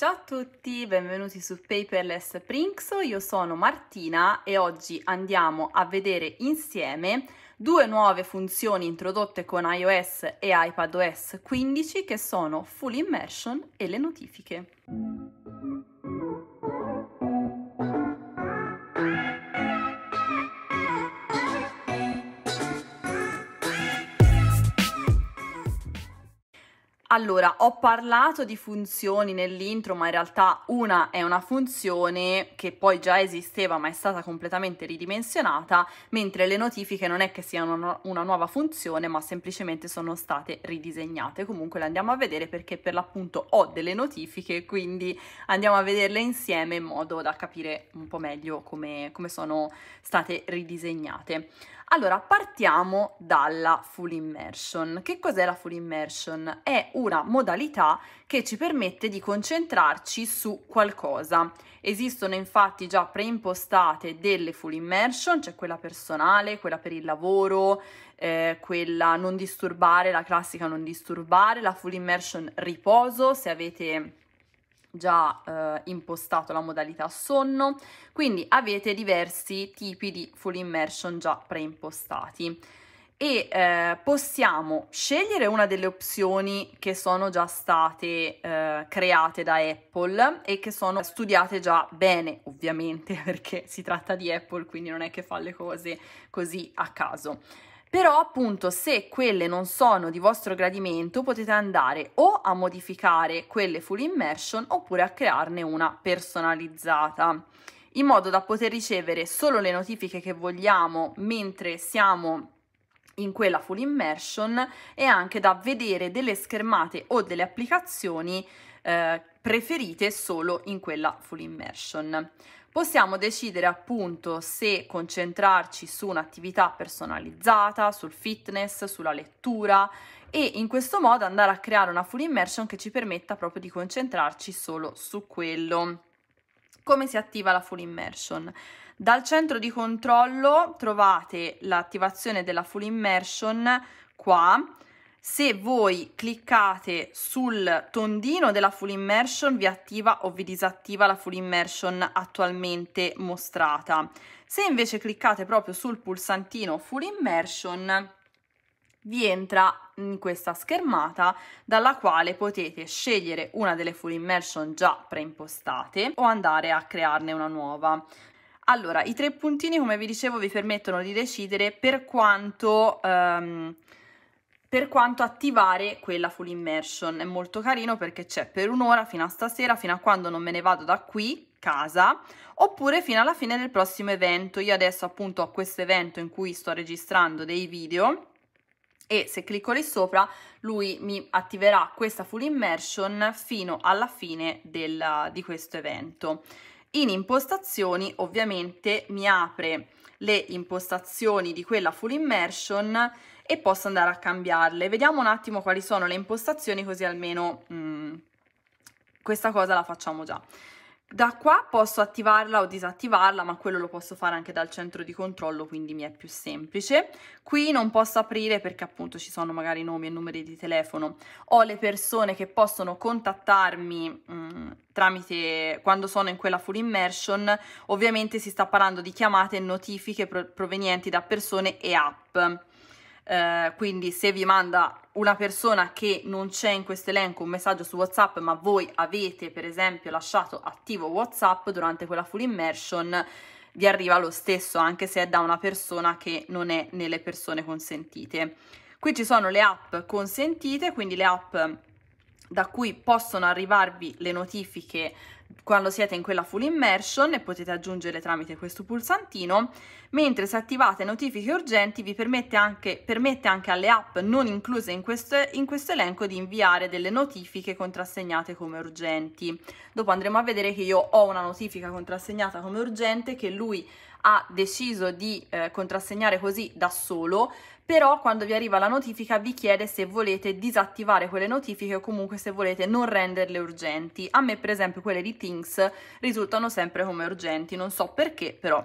Ciao a tutti, benvenuti su Paperless Prinxo, io sono Martina e oggi andiamo a vedere insieme due nuove funzioni introdotte con iOS e iPadOS 15 che sono Full Immersion e le notifiche. Allora, ho parlato di funzioni nell'intro, ma in realtà una è una funzione che poi già esisteva ma è stata completamente ridimensionata, mentre le notifiche non è che siano una nuova funzione, ma semplicemente sono state ridisegnate. Comunque le andiamo a vedere perché per l'appunto ho delle notifiche, quindi andiamo a vederle insieme in modo da capire un po' meglio come, come sono state ridisegnate. Allora, partiamo dalla full immersion. Che cos'è la full immersion? È una modalità che ci permette di concentrarci su qualcosa. Esistono infatti già preimpostate delle full immersion, cioè quella personale, quella per il lavoro, eh, quella non disturbare, la classica non disturbare, la full immersion riposo, se avete già eh, impostato la modalità sonno, quindi avete diversi tipi di full immersion già preimpostati e eh, possiamo scegliere una delle opzioni che sono già state eh, create da Apple e che sono studiate già bene, ovviamente, perché si tratta di Apple, quindi non è che fa le cose così a caso. Però appunto se quelle non sono di vostro gradimento potete andare o a modificare quelle full immersion oppure a crearne una personalizzata in modo da poter ricevere solo le notifiche che vogliamo mentre siamo in quella full immersion e anche da vedere delle schermate o delle applicazioni eh, preferite solo in quella full immersion. Possiamo decidere appunto se concentrarci su un'attività personalizzata, sul fitness, sulla lettura e in questo modo andare a creare una full immersion che ci permetta proprio di concentrarci solo su quello. Come si attiva la full immersion? Dal centro di controllo trovate l'attivazione della full immersion qua se voi cliccate sul tondino della full immersion vi attiva o vi disattiva la full immersion attualmente mostrata. Se invece cliccate proprio sul pulsantino full immersion vi entra in questa schermata dalla quale potete scegliere una delle full immersion già preimpostate o andare a crearne una nuova. Allora, i tre puntini, come vi dicevo, vi permettono di decidere per quanto... Um, per quanto attivare quella full immersion. È molto carino perché c'è per un'ora fino a stasera, fino a quando non me ne vado da qui, casa, oppure fino alla fine del prossimo evento. Io adesso appunto ho questo evento in cui sto registrando dei video e se clicco lì sopra lui mi attiverà questa full immersion fino alla fine del, di questo evento. In impostazioni ovviamente mi apre le impostazioni di quella full immersion e posso andare a cambiarle. Vediamo un attimo quali sono le impostazioni così almeno mh, mm, questa cosa la facciamo già. Da qua posso attivarla o disattivarla, ma quello lo posso fare anche dal centro di controllo, quindi mi è più semplice. Qui non posso aprire perché appunto ci sono magari nomi e numeri di telefono. Ho le persone che possono contattarmi mh, mm, tramite quando sono in quella full immersion. Ovviamente si sta parlando di chiamate e notifiche provenienti da persone e app. Eh, quindi se vi manda una persona che non c'è in questo elenco un messaggio su WhatsApp, ma voi avete per esempio lasciato attivo WhatsApp durante quella full immersion, vi arriva lo stesso anche se è da una persona che non è nelle persone consentite. Qui ci sono le app consentite, quindi le app da cui possono arrivarvi le notifiche quando siete in quella full immersion e potete aggiungere tramite questo pulsantino, mentre se attivate notifiche urgenti vi permette anche, permette anche alle app non incluse in questo, in questo elenco di inviare delle notifiche contrassegnate come urgenti. Dopo andremo a vedere che io ho una notifica contrassegnata come urgente che lui ha deciso di eh, contrassegnare così da solo, però quando vi arriva la notifica vi chiede se volete disattivare quelle notifiche o comunque se volete non renderle urgenti. A me per esempio quelle di Things risultano sempre come urgenti, non so perché, però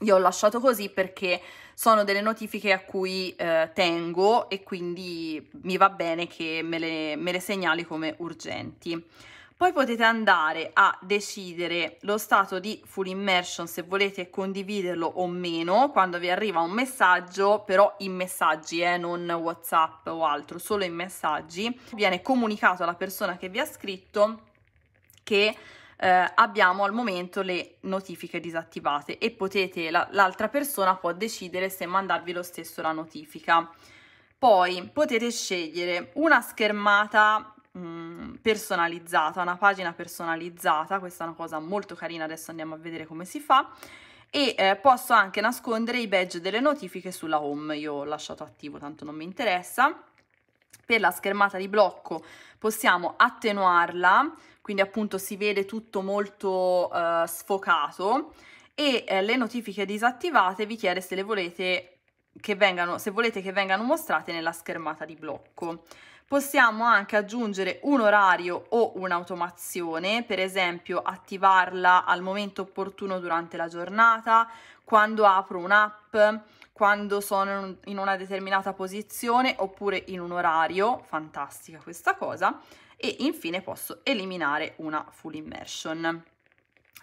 io ho lasciato così perché sono delle notifiche a cui eh, tengo e quindi mi va bene che me le, me le segnali come urgenti. Poi potete andare a decidere lo stato di full immersion se volete condividerlo o meno quando vi arriva un messaggio, però in messaggi, eh, non WhatsApp o altro, solo in messaggi. Viene comunicato alla persona che vi ha scritto che eh, abbiamo al momento le notifiche disattivate e potete, l'altra persona può decidere se mandarvi lo stesso la notifica. Poi potete scegliere una schermata Mm, personalizzata, una pagina personalizzata, questa è una cosa molto carina, adesso andiamo a vedere come si fa e eh, posso anche nascondere i badge delle notifiche sulla home, io ho lasciato attivo tanto non mi interessa. Per la schermata di blocco possiamo attenuarla, quindi appunto si vede tutto molto eh, sfocato e eh, le notifiche disattivate vi chiede se le volete che vengano, se volete che vengano mostrate nella schermata di blocco. Possiamo anche aggiungere un orario o un'automazione, per esempio attivarla al momento opportuno durante la giornata, quando apro un'app, quando sono in una determinata posizione oppure in un orario, fantastica questa cosa, e infine posso eliminare una full immersion.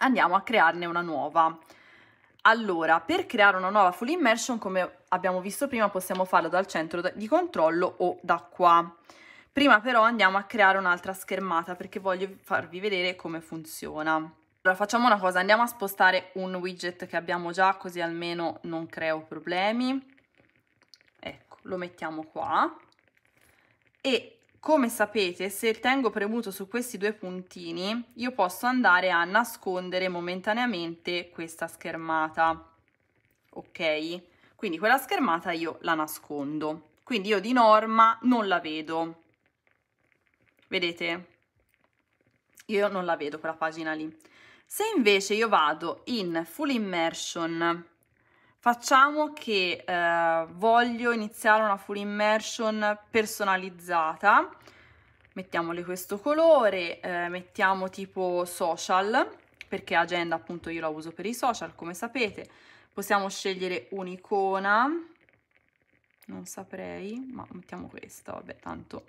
Andiamo a crearne una nuova. Allora, per creare una nuova full immersion, come abbiamo visto prima, possiamo farlo dal centro di controllo o da qua. Prima però andiamo a creare un'altra schermata perché voglio farvi vedere come funziona. Allora facciamo una cosa, andiamo a spostare un widget che abbiamo già così almeno non creo problemi. Ecco, lo mettiamo qua e come sapete, se tengo premuto su questi due puntini, io posso andare a nascondere momentaneamente questa schermata. Ok? Quindi quella schermata io la nascondo. Quindi io di norma non la vedo. Vedete? Io non la vedo quella pagina lì. Se invece io vado in Full Immersion Facciamo che eh, voglio iniziare una full immersion personalizzata, mettiamole questo colore, eh, mettiamo tipo social, perché agenda appunto io la uso per i social come sapete, possiamo scegliere un'icona, non saprei, ma mettiamo questa, vabbè tanto.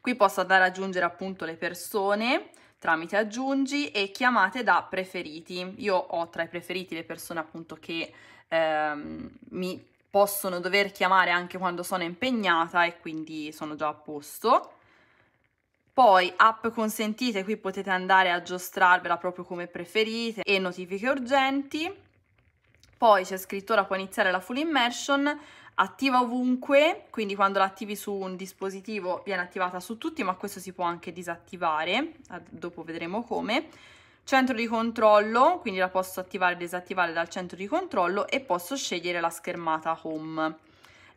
Qui posso andare ad aggiungere appunto le persone, tramite aggiungi e chiamate da preferiti. Io ho tra i preferiti le persone appunto che ehm, mi possono dover chiamare anche quando sono impegnata e quindi sono già a posto. Poi app consentite, qui potete andare a aggiustarvela proprio come preferite e notifiche urgenti. Poi c'è scritto ora può iniziare la full immersion, attiva ovunque, quindi quando la attivi su un dispositivo viene attivata su tutti, ma questo si può anche disattivare, dopo vedremo come. Centro di controllo, quindi la posso attivare e disattivare dal centro di controllo e posso scegliere la schermata home.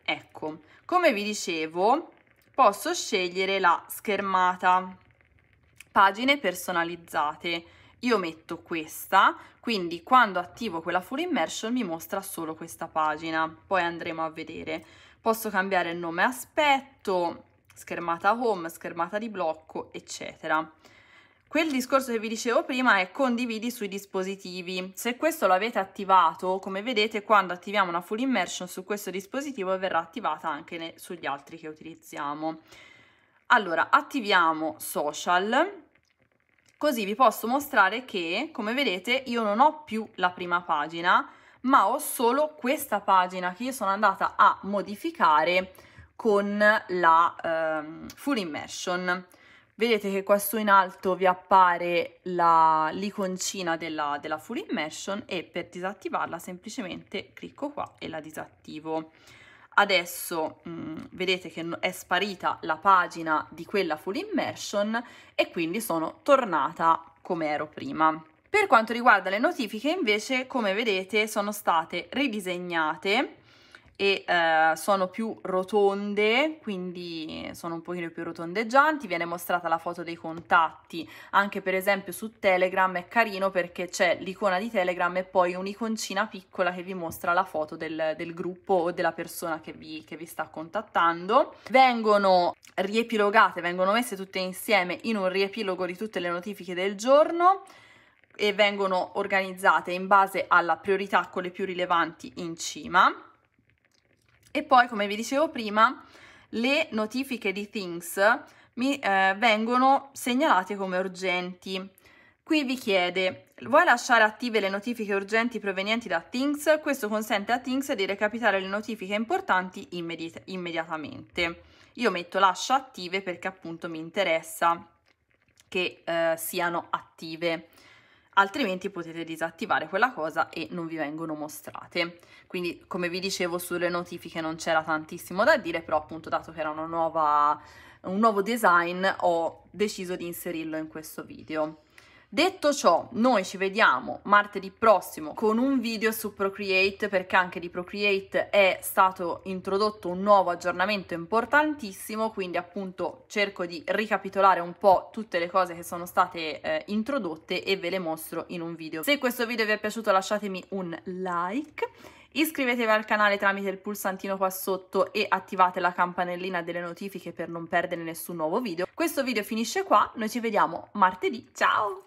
Ecco, come vi dicevo, posso scegliere la schermata pagine personalizzate io metto questa, quindi quando attivo quella full immersion mi mostra solo questa pagina, poi andremo a vedere. Posso cambiare il nome aspetto, schermata home, schermata di blocco, eccetera. Quel discorso che vi dicevo prima è condividi sui dispositivi. Se questo lo avete attivato, come vedete, quando attiviamo una full immersion su questo dispositivo verrà attivata anche sugli altri che utilizziamo. Allora, attiviamo social Così vi posso mostrare che, come vedete, io non ho più la prima pagina, ma ho solo questa pagina che io sono andata a modificare con la ehm, Full Immersion. Vedete che qua su in alto vi appare l'iconcina della, della Full Immersion e per disattivarla semplicemente clicco qua e la disattivo. Adesso mh, mm, vedete che è sparita la pagina di quella full immersion e quindi sono tornata come ero prima. Per quanto riguarda le notifiche invece, come vedete, sono state ridisegnate e eh, sono più rotonde, quindi sono un pochino più rotondeggianti, viene mostrata la foto dei contatti, anche per esempio su Telegram è carino perché c'è l'icona di Telegram e poi un'iconcina piccola che vi mostra la foto del, del gruppo o della persona che vi, che vi sta contattando. Vengono riepilogate, vengono messe tutte insieme in un riepilogo di tutte le notifiche del giorno e vengono organizzate in base alla priorità con le più rilevanti in cima e poi, come vi dicevo prima, le notifiche di Things mi eh, vengono segnalate come urgenti. Qui vi chiede, vuoi lasciare attive le notifiche urgenti provenienti da Things? Questo consente a Things di recapitare le notifiche importanti immediat immediatamente. Io metto lascia attive perché appunto mi interessa che eh, siano attive altrimenti potete disattivare quella cosa e non vi vengono mostrate. Quindi come vi dicevo sulle notifiche non c'era tantissimo da dire, però appunto dato che era nuova, un nuovo design ho deciso di inserirlo in questo video. Detto ciò, noi ci vediamo martedì prossimo con un video su Procreate perché anche di Procreate è stato introdotto un nuovo aggiornamento importantissimo, quindi appunto cerco di ricapitolare un po' tutte le cose che sono state eh, introdotte e ve le mostro in un video. Se questo video vi è piaciuto lasciatemi un like Iscrivetevi al canale tramite il pulsantino qua sotto e attivate la campanellina delle notifiche per non perdere nessun nuovo video. Questo video finisce qua, noi ci vediamo martedì, ciao!